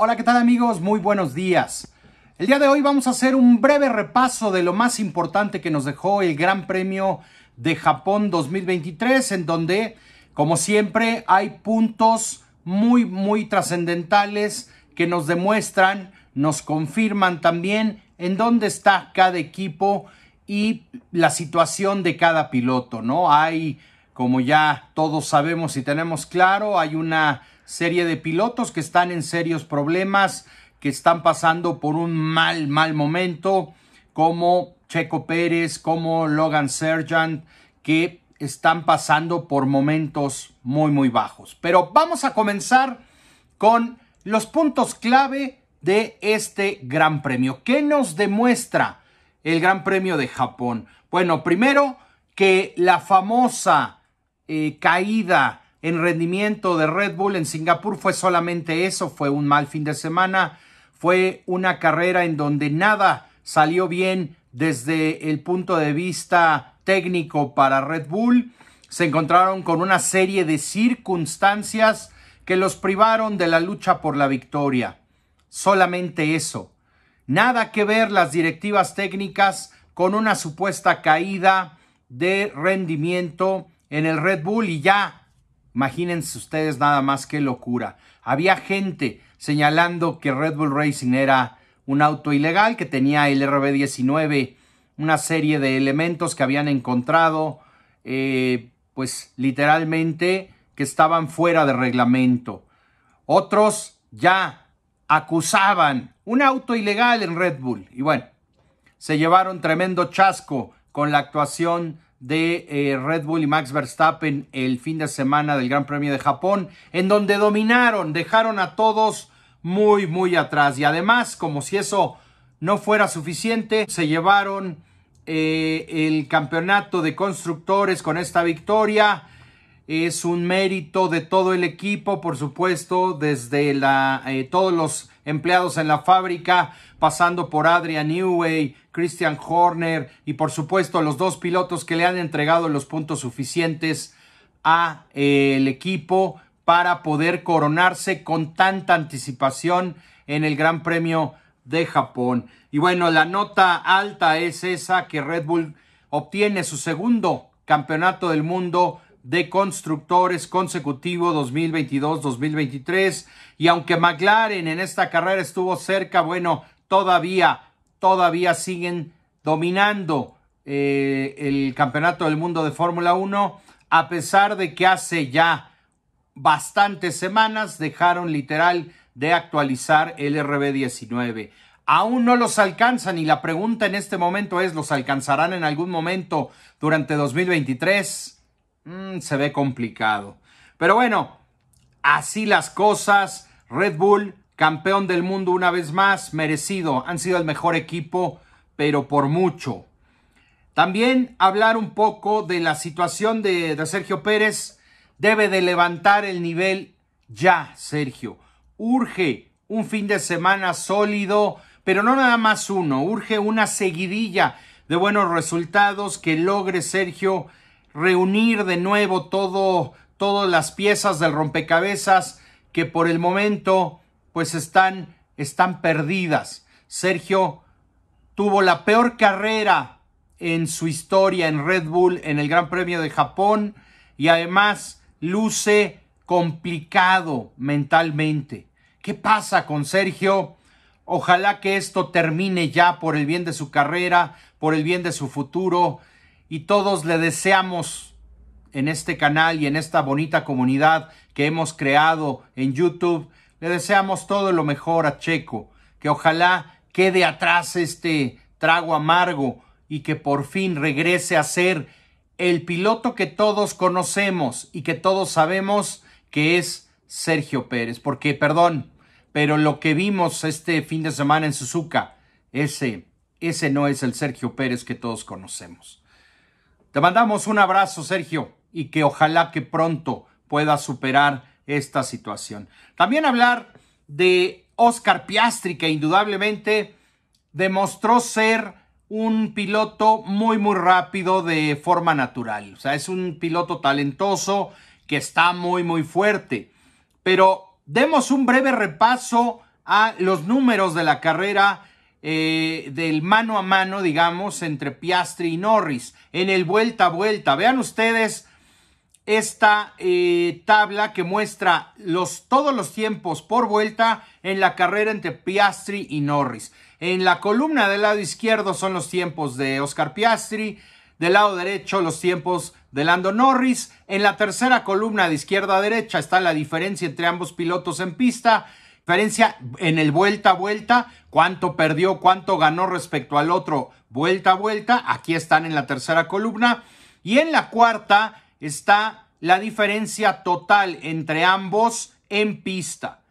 Hola, ¿qué tal amigos? Muy buenos días. El día de hoy vamos a hacer un breve repaso de lo más importante que nos dejó el Gran Premio de Japón 2023, en donde, como siempre, hay puntos muy, muy trascendentales que nos demuestran, nos confirman también en dónde está cada equipo y la situación de cada piloto, ¿no? Hay, como ya todos sabemos y tenemos claro, hay una serie de pilotos que están en serios problemas, que están pasando por un mal, mal momento, como Checo Pérez, como Logan Sergeant, que están pasando por momentos muy, muy bajos. Pero vamos a comenzar con los puntos clave de este Gran Premio. ¿Qué nos demuestra el Gran Premio de Japón? Bueno, primero que la famosa eh, caída en rendimiento de Red Bull en Singapur fue solamente eso, fue un mal fin de semana, fue una carrera en donde nada salió bien desde el punto de vista técnico para Red Bull. Se encontraron con una serie de circunstancias que los privaron de la lucha por la victoria. Solamente eso. Nada que ver las directivas técnicas con una supuesta caída de rendimiento en el Red Bull y ya Imagínense ustedes nada más que locura. Había gente señalando que Red Bull Racing era un auto ilegal, que tenía el RB19, una serie de elementos que habían encontrado, eh, pues literalmente que estaban fuera de reglamento. Otros ya acusaban un auto ilegal en Red Bull. Y bueno, se llevaron tremendo chasco con la actuación de eh, Red Bull y Max Verstappen el fin de semana del Gran Premio de Japón, en donde dominaron, dejaron a todos muy, muy atrás. Y además, como si eso no fuera suficiente, se llevaron eh, el campeonato de constructores con esta victoria. Es un mérito de todo el equipo, por supuesto, desde la, eh, todos los empleados en la fábrica, pasando por Adrian Newey, Christian Horner y por supuesto los dos pilotos que le han entregado los puntos suficientes a eh, el equipo para poder coronarse con tanta anticipación en el Gran Premio de Japón. Y bueno, la nota alta es esa que Red Bull obtiene su segundo campeonato del mundo de constructores consecutivo 2022-2023 y aunque McLaren en esta carrera estuvo cerca, bueno, todavía, todavía siguen dominando eh, el campeonato del mundo de Fórmula 1, a pesar de que hace ya bastantes semanas dejaron literal de actualizar el RB19. Aún no los alcanzan y la pregunta en este momento es, ¿los alcanzarán en algún momento durante 2023? Mm, se ve complicado. Pero bueno, así las cosas. Red Bull, campeón del mundo una vez más, merecido. Han sido el mejor equipo, pero por mucho. También hablar un poco de la situación de, de Sergio Pérez. Debe de levantar el nivel ya, Sergio. Urge un fin de semana sólido, pero no nada más uno. Urge una seguidilla de buenos resultados que logre Sergio reunir de nuevo todo, todas las piezas del rompecabezas que por el momento pues están, están perdidas. Sergio tuvo la peor carrera en su historia en Red Bull en el Gran Premio de Japón y además luce complicado mentalmente. ¿Qué pasa con Sergio? Ojalá que esto termine ya por el bien de su carrera, por el bien de su futuro y todos le deseamos en este canal y en esta bonita comunidad que hemos creado en YouTube. Le deseamos todo lo mejor a Checo, que ojalá quede atrás este trago amargo y que por fin regrese a ser el piloto que todos conocemos y que todos sabemos que es Sergio Pérez. Porque, perdón, pero lo que vimos este fin de semana en Suzuka, ese, ese no es el Sergio Pérez que todos conocemos. Te mandamos un abrazo, Sergio, y que ojalá que pronto puedas superar esta situación. También hablar de Oscar Piastri, que indudablemente demostró ser un piloto muy, muy rápido de forma natural. O sea, es un piloto talentoso que está muy, muy fuerte. Pero demos un breve repaso a los números de la carrera eh, del mano a mano, digamos, entre Piastri y Norris, en el vuelta a vuelta. Vean ustedes esta eh, tabla que muestra los, todos los tiempos por vuelta en la carrera entre Piastri y Norris. En la columna del lado izquierdo son los tiempos de Oscar Piastri, del lado derecho los tiempos de Lando Norris, en la tercera columna de izquierda a derecha está la diferencia entre ambos pilotos en pista, diferencia en el vuelta a vuelta, cuánto perdió, cuánto ganó respecto al otro vuelta a vuelta. Aquí están en la tercera columna. Y en la cuarta está la diferencia total entre ambos en pista.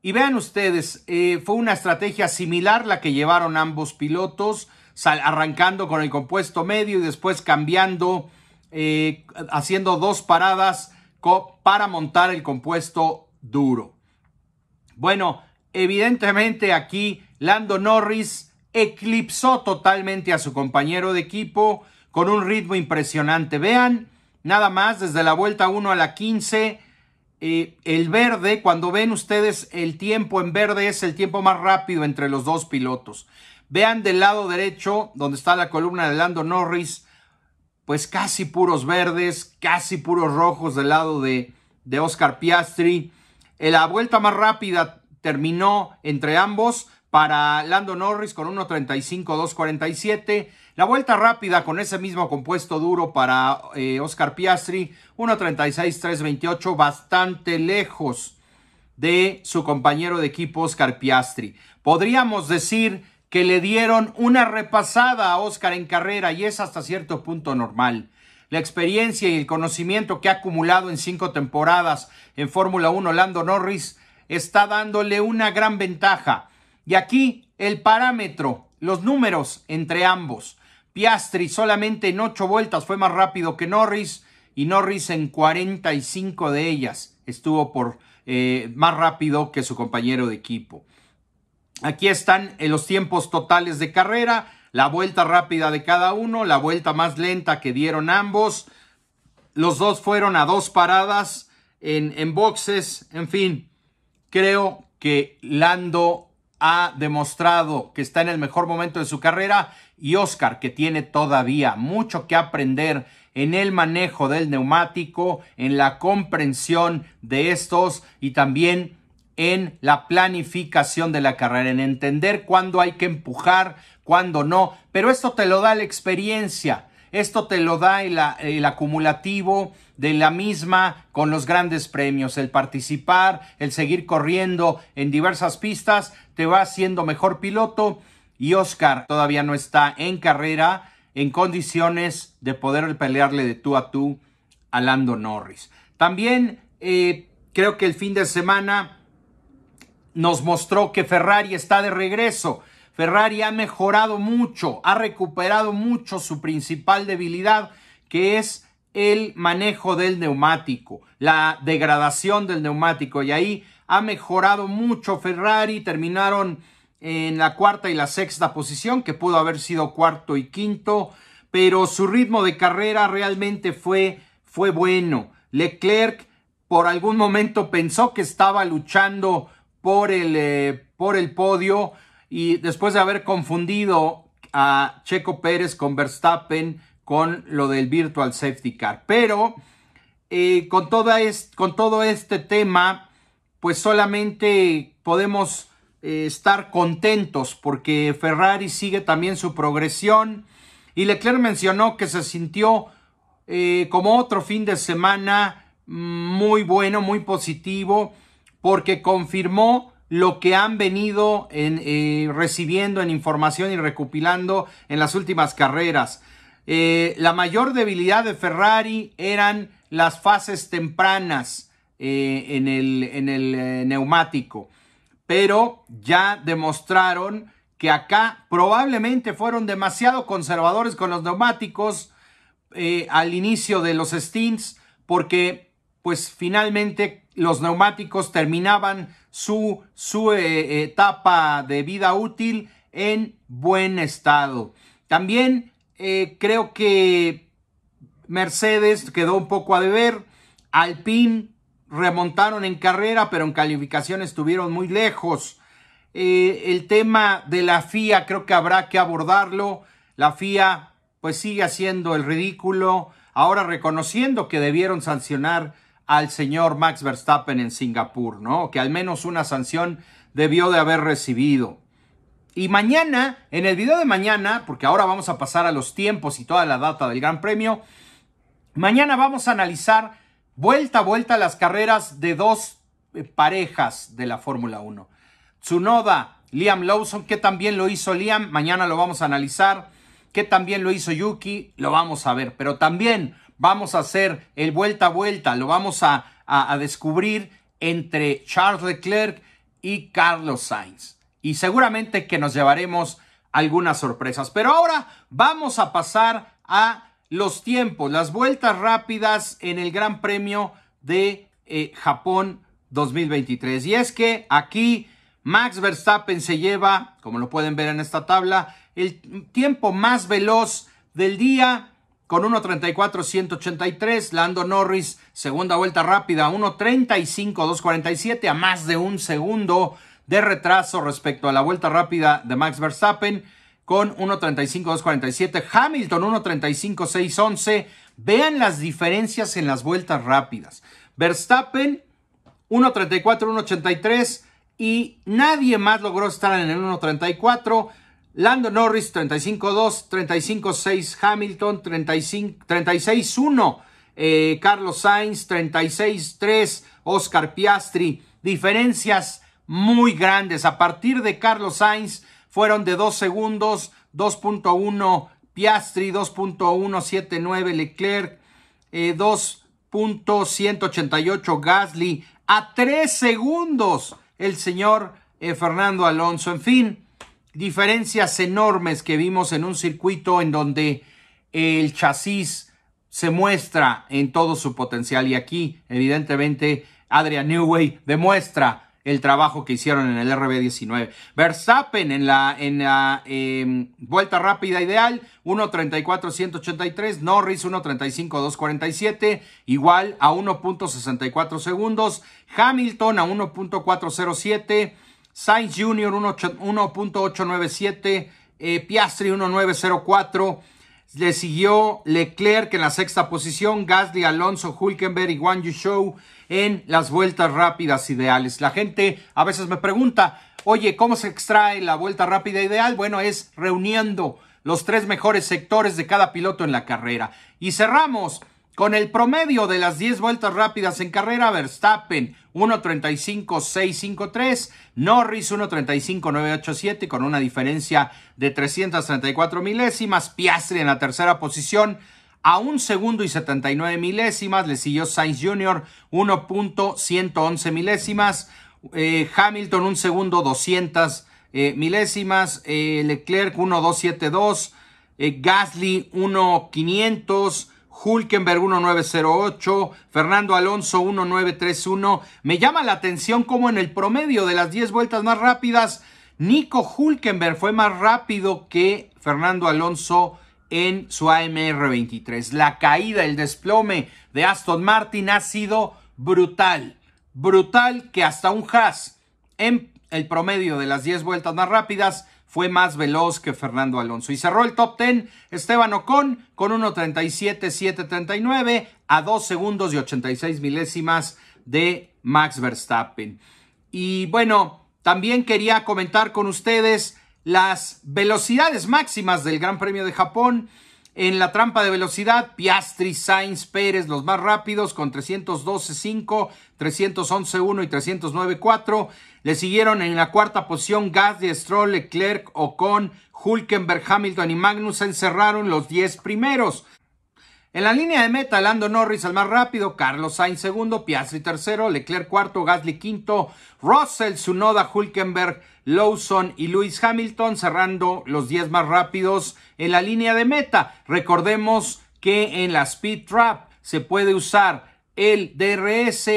Y vean ustedes, eh, fue una estrategia similar la que llevaron ambos pilotos, arrancando con el compuesto medio y después cambiando, eh, haciendo dos paradas para montar el compuesto duro. Bueno, evidentemente aquí Lando Norris eclipsó totalmente a su compañero de equipo con un ritmo impresionante. Vean, nada más desde la vuelta 1 a la 15, eh, el verde, cuando ven ustedes el tiempo en verde es el tiempo más rápido entre los dos pilotos. Vean del lado derecho, donde está la columna de Lando Norris, pues casi puros verdes, casi puros rojos del lado de, de Oscar Piastri. Eh, la vuelta más rápida terminó entre ambos para Lando Norris con 1.35-2.47. La vuelta rápida con ese mismo compuesto duro para eh, Oscar Piastri, 1.36-3.28, bastante lejos de su compañero de equipo Oscar Piastri. Podríamos decir que le dieron una repasada a Oscar en carrera y es hasta cierto punto normal la experiencia y el conocimiento que ha acumulado en cinco temporadas en Fórmula 1, Lando Norris está dándole una gran ventaja. Y aquí el parámetro, los números entre ambos. Piastri solamente en ocho vueltas fue más rápido que Norris y Norris en 45 de ellas estuvo por eh, más rápido que su compañero de equipo. Aquí están eh, los tiempos totales de carrera la vuelta rápida de cada uno, la vuelta más lenta que dieron ambos. Los dos fueron a dos paradas en, en boxes. En fin, creo que Lando ha demostrado que está en el mejor momento de su carrera y Oscar que tiene todavía mucho que aprender en el manejo del neumático, en la comprensión de estos y también en la planificación de la carrera, en entender cuándo hay que empujar, cuando no, pero esto te lo da la experiencia. Esto te lo da el, acumulativo de la misma con los grandes premios. El participar, el seguir corriendo en diversas pistas, te va haciendo mejor piloto. Y Oscar todavía no está en carrera, en condiciones de poder pelearle de tú a tú a Lando Norris. También eh, creo que el fin de semana nos mostró que Ferrari está de regreso. Ferrari ha mejorado mucho, ha recuperado mucho su principal debilidad, que es el manejo del neumático, la degradación del neumático. Y ahí ha mejorado mucho Ferrari, terminaron en la cuarta y la sexta posición, que pudo haber sido cuarto y quinto, pero su ritmo de carrera realmente fue, fue bueno. Leclerc por algún momento pensó que estaba luchando por el, eh, por el podio, y después de haber confundido a Checo Pérez con Verstappen con lo del Virtual Safety Car. Pero eh, con, toda con todo este tema, pues solamente podemos eh, estar contentos porque Ferrari sigue también su progresión. Y Leclerc mencionó que se sintió eh, como otro fin de semana mm, muy bueno, muy positivo, porque confirmó lo que han venido eh, recibiendo en información y recopilando en las últimas carreras. Eh, la mayor debilidad de Ferrari eran las fases tempranas eh, en el, en el neumático, pero ya demostraron que acá probablemente fueron demasiado conservadores con los neumáticos al inicio de los stints porque pues finalmente los neumáticos terminaban su, su eh, eh, etapa de vida útil en buen estado. También eh, creo que Mercedes quedó un poco a deber. Alpine remontaron en carrera, pero en calificación estuvieron muy lejos. el tema de la FIA creo que habrá que abordarlo. La FIA pues sigue haciendo el ridículo, ahora reconociendo que debieron sancionar al señor Max Verstappen en Singapur, ¿no? Que al menos una sanción debió de haber recibido. Y mañana, en el video de mañana, porque ahora vamos a pasar a los tiempos y toda la data del Gran Premio, mañana vamos a analizar vuelta a vuelta las carreras de dos eh, parejas de la Fórmula 1. Tsunoda, Liam Lawson, que también lo hizo Liam, mañana lo vamos a analizar, que también lo hizo Yuki, lo vamos a ver, pero también vamos a hacer el vuelta a vuelta, lo vamos a, descubrir entre Charles Leclerc y Carlos Sainz. Y seguramente que nos llevaremos algunas sorpresas. Pero ahora vamos a pasar a los tiempos, las vueltas rápidas en el Gran Premio de eh, Japón 2023. Y es que aquí Max Verstappen se lleva, como lo pueden ver en esta tabla, el tiempo más veloz del día con 1.34-183. Lando Norris, segunda vuelta rápida, 1.35-247, a más de un segundo de retraso respecto a la vuelta rápida de Max Verstappen, con 1.35-247. Hamilton, 1.35-611. Vean las diferencias en las vueltas rápidas. Verstappen, 1.34-183. Y nadie más logró estar en el 1.34. Lando Norris 35-2, 35-6 Hamilton, 36-1 eh, Carlos Sainz 36-3 Oscar Piastri. Diferencias muy grandes. A partir de Carlos Sainz fueron de 2 segundos, 2.1 Piastri, 2.179 Leclerc, 2.188 eh, Gasly. A 3 segundos el señor eh, Fernando Alonso. En fin diferencias enormes que vimos en un circuito en donde el chasis se muestra en todo su potencial. Y aquí, evidentemente, Adrian Newey demuestra el trabajo que hicieron en el RB19. Verstappen en la, en la em, vuelta rápida ideal, 1.34.183, Norris 1.35.247, igual a 1.64 segundos, Hamilton a 1.407, Sainz Jr. 1.897, eh, Piastri 1.904. Le siguió Leclerc en la sexta posición, Gasly, Alonso, Hulkenberg y Wang Yu en las vueltas rápidas ideales. La gente a veces me pregunta, oye, ¿cómo se extrae la vuelta rápida ideal? Bueno, es reuniendo los tres mejores sectores de cada piloto en la carrera. Y cerramos con el promedio de las 10 vueltas rápidas en carrera, Verstappen 1.35.653, Norris 1.35.987 con una diferencia de 334 milésimas, Piastri en la tercera posición a un segundo y 79 milésimas, le siguió Sainz Jr. 1.111 milésimas, eh, Hamilton un segundo 200 eh, milésimas, eh, Leclerc 1.272, Gasly 1.500 Hulkenberg 1908, Fernando Alonso 1931. Me llama la atención cómo en el promedio de las 10 vueltas más rápidas, Nico Hulkenberg fue más rápido que Fernando Alonso en su AMR 23. La caída, el desplome de Aston Martin ha sido brutal. Brutal que hasta un Haas en el promedio de las 10 vueltas más rápidas fue más veloz que Fernando Alonso. Y cerró el top 10 Esteban Ocon con 1.37.739 a 2 segundos y 86 milésimas de Max Verstappen. Y bueno, también quería comentar con ustedes las velocidades máximas del Gran Premio de Japón. En la trampa de velocidad, Piastri, Sainz, Pérez, los más rápidos, con 312.5, 311.1 y 309.4. Le siguieron en la cuarta posición Gasly, Stroll, Leclerc, Ocon, Hulkenberg, Hamilton y Magnussen. encerraron los 10 primeros. En la línea de meta, Lando Norris al más rápido, Carlos Sainz segundo, Piastri tercero, Leclerc cuarto, Gasly quinto, Russell, Sunoda, Hulkenberg, Lawson y Lewis Hamilton cerrando los 10 más rápidos en la línea de meta. Recordemos que en la Speed Trap se puede usar el DRS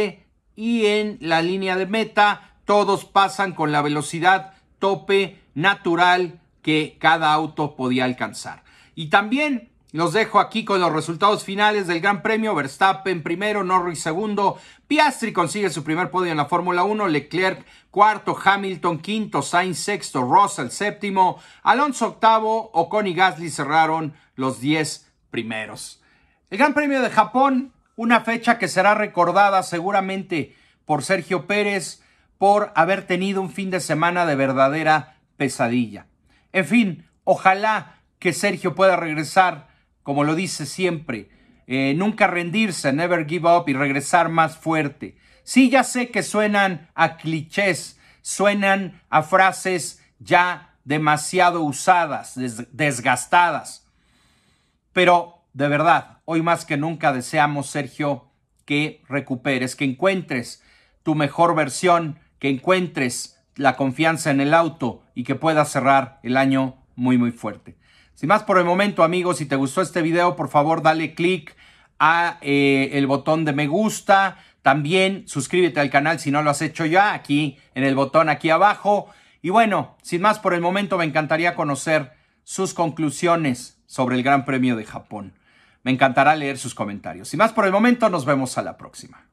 y en la línea de meta todos pasan con la velocidad tope natural que cada auto podía alcanzar. Y también los dejo aquí con los resultados finales del Gran Premio. Verstappen primero, Norris segundo, Piastri consigue su primer podio en la Fórmula 1, Leclerc cuarto, Hamilton quinto, Sainz sexto, Russell séptimo, Alonso octavo, Ocon y Gasly cerraron los diez primeros. El Gran Premio de Japón, una fecha que será recordada seguramente por Sergio Pérez por haber tenido un fin de semana de verdadera pesadilla. En fin, ojalá que Sergio pueda regresar como lo dice siempre, eh, nunca rendirse, never give up y regresar más fuerte. Sí, ya sé que suenan a clichés, suenan a frases ya demasiado usadas, desgastadas, pero de verdad, hoy más que nunca deseamos, Sergio, que recuperes, que encuentres tu mejor versión, que encuentres la confianza en el auto y que puedas cerrar el año muy, muy fuerte. Sin más por el momento, amigos, si te gustó este video, por favor dale click a eh, el botón de me gusta. También suscríbete al canal si no lo has hecho ya, aquí en el botón aquí abajo. Y bueno, sin más por el momento, me encantaría conocer sus conclusiones sobre el Gran Premio de Japón. Me encantará leer sus comentarios. Sin más por el momento, nos vemos a la próxima.